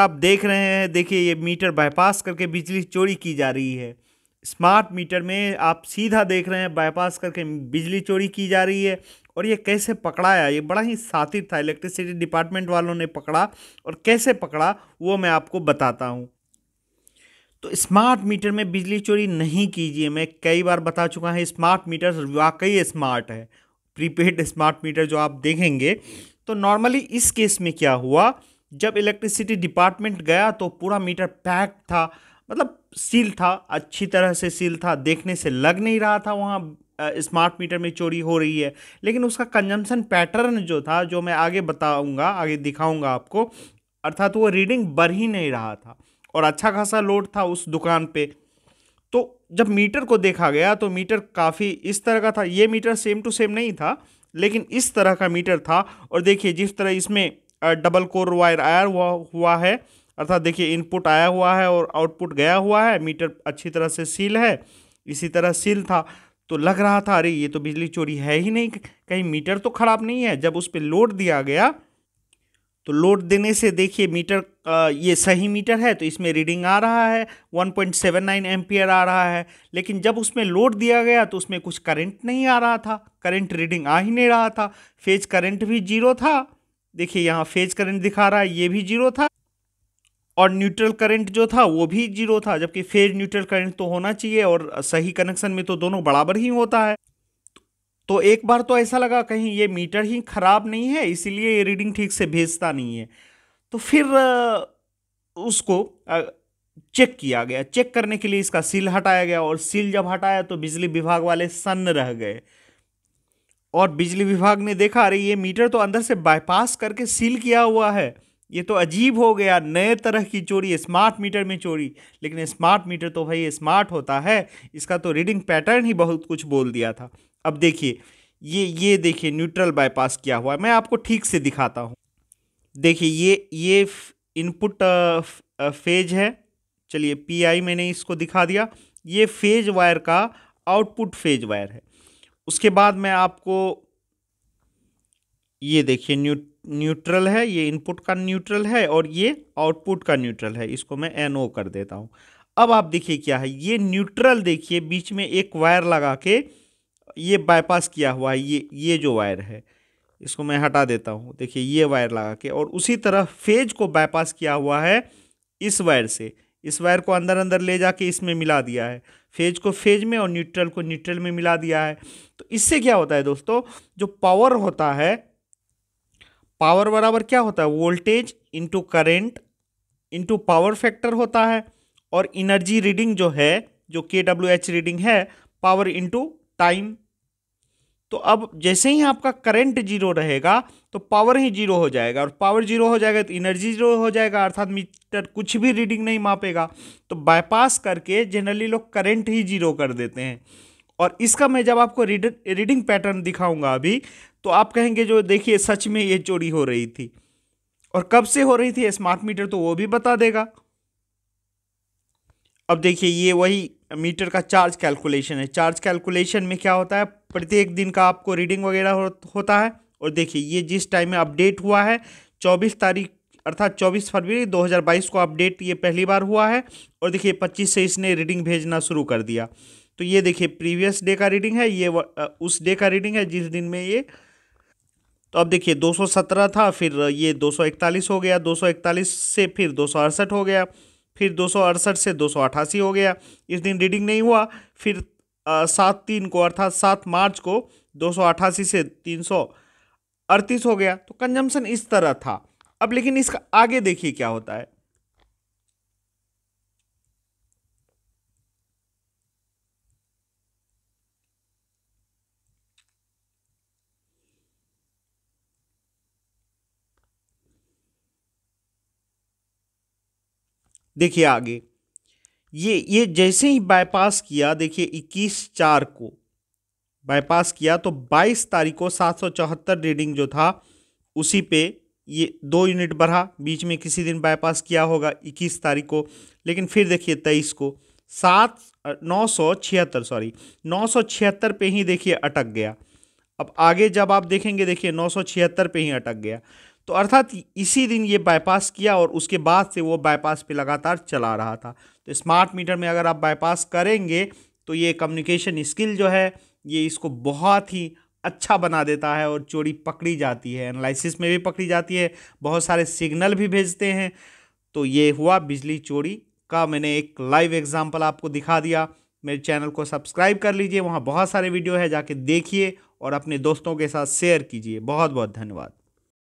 आप देख रहे हैं देखिए ये मीटर बाईपास करके बिजली चोरी की जा रही है स्मार्ट मीटर में आप सीधा देख रहे हैं बाईपास करके बिजली चोरी की जा रही है और ये कैसे पकड़ाया ये बड़ा ही सातिर था इलेक्ट्रिसिटी डिपार्टमेंट वालों ने पकड़ा और कैसे पकड़ा वो मैं आपको बताता हूँ तो स्मार्ट मीटर में बिजली चोरी नहीं कीजिए मैं कई बार बता चुका है स्मार्ट मीटर वाकई स्मार्ट है प्रीपेड स्मार्ट मीटर जो आप देखेंगे तो नॉर्मली इस केस में क्या हुआ जब इलेक्ट्रिसिटी डिपार्टमेंट गया तो पूरा मीटर पैक था मतलब सील था अच्छी तरह से सील था देखने से लग नहीं रहा था वहाँ स्मार्ट मीटर में चोरी हो रही है लेकिन उसका कंजम्पशन पैटर्न जो था जो मैं आगे बताऊँगा आगे दिखाऊँगा आपको अर्थात वो रीडिंग बढ़ ही नहीं रहा था और अच्छा खासा लोड था उस दुकान पे तो जब मीटर को देखा गया तो मीटर काफ़ी इस तरह का था ये मीटर सेम टू सेम नहीं था लेकिन इस तरह का मीटर था और देखिए जिस तरह इसमें डबल कोर वायर आया हुआ हुआ है अर्थात देखिए इनपुट आया हुआ है और आउटपुट गया हुआ है मीटर अच्छी तरह से सील है इसी तरह सील था तो लग रहा था अरे ये तो बिजली चोरी है ही नहीं कहीं मीटर तो ख़राब नहीं है जब उस पर लोड दिया गया तो लोड देने से देखिए मीटर ये सही मीटर है तो इसमें रीडिंग आ रहा है 1.79 पॉइंट आ रहा है लेकिन जब उसमें लोड दिया गया तो उसमें कुछ करंट नहीं आ रहा था करंट रीडिंग आ ही नहीं रहा था फेज करंट भी जीरो था देखिए यहाँ फेज करंट दिखा रहा है ये भी जीरो था और न्यूट्रल करंट जो था वो भी जीरो था जबकि फेज न्यूट्रल करंट तो होना चाहिए और सही कनेक्शन में तो दोनों बराबर ही होता है तो एक बार तो ऐसा लगा कहीं ये मीटर ही ख़राब नहीं है इसीलिए ये रीडिंग ठीक से भेजता नहीं है तो फिर उसको चेक किया गया चेक करने के लिए इसका सील हटाया गया और सील जब हटाया तो बिजली विभाग वाले सन्न रह गए और बिजली विभाग ने देखा अरे ये मीटर तो अंदर से बाईपास करके सील किया हुआ है ये तो अजीब हो गया नए तरह की चोरी स्मार्ट मीटर में चोरी लेकिन स्मार्ट मीटर तो भाई स्मार्ट होता है इसका तो रीडिंग पैटर्न ही बहुत कुछ बोल दिया था अब देखिए ये ये देखिए न्यूट्रल बाईपास किया हुआ है मैं आपको ठीक से दिखाता हूँ देखिए ये ये इनपुट फेज है चलिए पीआई मैंने इसको दिखा दिया ये फेज वायर का आउटपुट फेज वायर है उसके बाद मैं आपको ये देखिए न्यू न्यूट्रल है ये इनपुट का न्यूट्रल है और ये आउटपुट का न्यूट्रल है इसको मैं एन ओ कर देता हूँ अब आप देखिए क्या है ये न्यूट्रल देखिए बीच में एक वायर लगा के ये बाईपास किया हुआ है ये ये जो वायर है इसको मैं हटा देता हूँ देखिए ये वायर लगा के और उसी तरह फेज को बाईपास किया हुआ है इस वायर से इस वायर को अंदर अंदर ले जाके इसमें मिला दिया है फेज को फेज में और न्यूट्रल को न्यूट्रल में मिला दिया है तो इससे क्या होता है दोस्तों जो पावर होता है पावर बराबर क्या होता है voltage into current into power factor होता है और इनर्जी रीडिंग जो है जो के डब्ल्यू एच रीडिंग है पावर इंटू टाइम तो अब जैसे ही आपका करंट जीरो रहेगा तो पावर ही जीरो हो जाएगा और पावर जीरो हो जाएगा तो एनर्जी जीरो हो जाएगा अर्थात मीटर कुछ भी रीडिंग नहीं मापेगा तो बाईपास करके जनरली लोग करंट ही जीरो कर देते हैं और इसका मैं जब आपको रीड रीडिंग पैटर्न दिखाऊंगा अभी तो आप कहेंगे जो देखिए सच में ये चोरी हो रही थी और कब से हो रही थी स्मार्ट मीटर तो वो भी बता देगा अब देखिए ये वही मीटर का चार्ज कैलकुलेशन है चार्ज कैलकुलेशन में क्या होता है प्रत्येक दिन का आपको रीडिंग वगैरह हो, होता है और देखिए ये जिस टाइम में अपडेट हुआ है चौबीस तारीख अर्थात 24 फरवरी 2022 को अपडेट ये पहली बार हुआ है और देखिए 25 से इसने रीडिंग भेजना शुरू कर दिया तो ये देखिए प्रीवियस डे का रीडिंग है ये उस डे का रीडिंग है जिस दिन में ये तो अब देखिए 217 था फिर ये 241 हो गया 241 से फिर दो हो गया फिर दो से दो हो गया इस दिन रीडिंग नहीं हुआ फिर सात तीन को अर्थात सात मार्च को दो से तीन अड़तीस हो गया तो कंजम्पशन इस तरह था अब लेकिन इसका आगे देखिए क्या होता है देखिए आगे ये ये जैसे ही बाईपास किया देखिए इक्कीस चार को बाईपास किया तो बाईस तारीख को सात सौ चौहत्तर रीडिंग जो था उसी पे ये दो यूनिट बढ़ा बीच में किसी दिन बाईपास किया होगा इक्कीस तारीख को लेकिन फिर देखिए तेईस को सात नौ सौ छिहत्तर सॉरी नौ सौ छिहत्तर पर ही देखिए अटक गया अब आगे जब आप देखेंगे देखिए नौ सौ छिहत्तर पर ही अटक गया तो अर्थात इसी दिन ये बाईपास किया और उसके बाद से वो बाईपास पे लगातार चला रहा था तो स्मार्ट मीटर में अगर आप बाईपास करेंगे तो ये कम्युनिकेशन स्किल जो है ये इसको बहुत ही अच्छा बना देता है और चोरी पकड़ी जाती है एनालिसिस में भी पकड़ी जाती है बहुत सारे सिग्नल भी भेजते हैं तो ये हुआ बिजली चोरी का मैंने एक लाइव एग्जाम्पल आपको दिखा दिया मेरे चैनल को सब्सक्राइब कर लीजिए वहाँ बहुत सारे वीडियो है जाके देखिए और अपने दोस्तों के साथ शेयर कीजिए बहुत बहुत धन्यवाद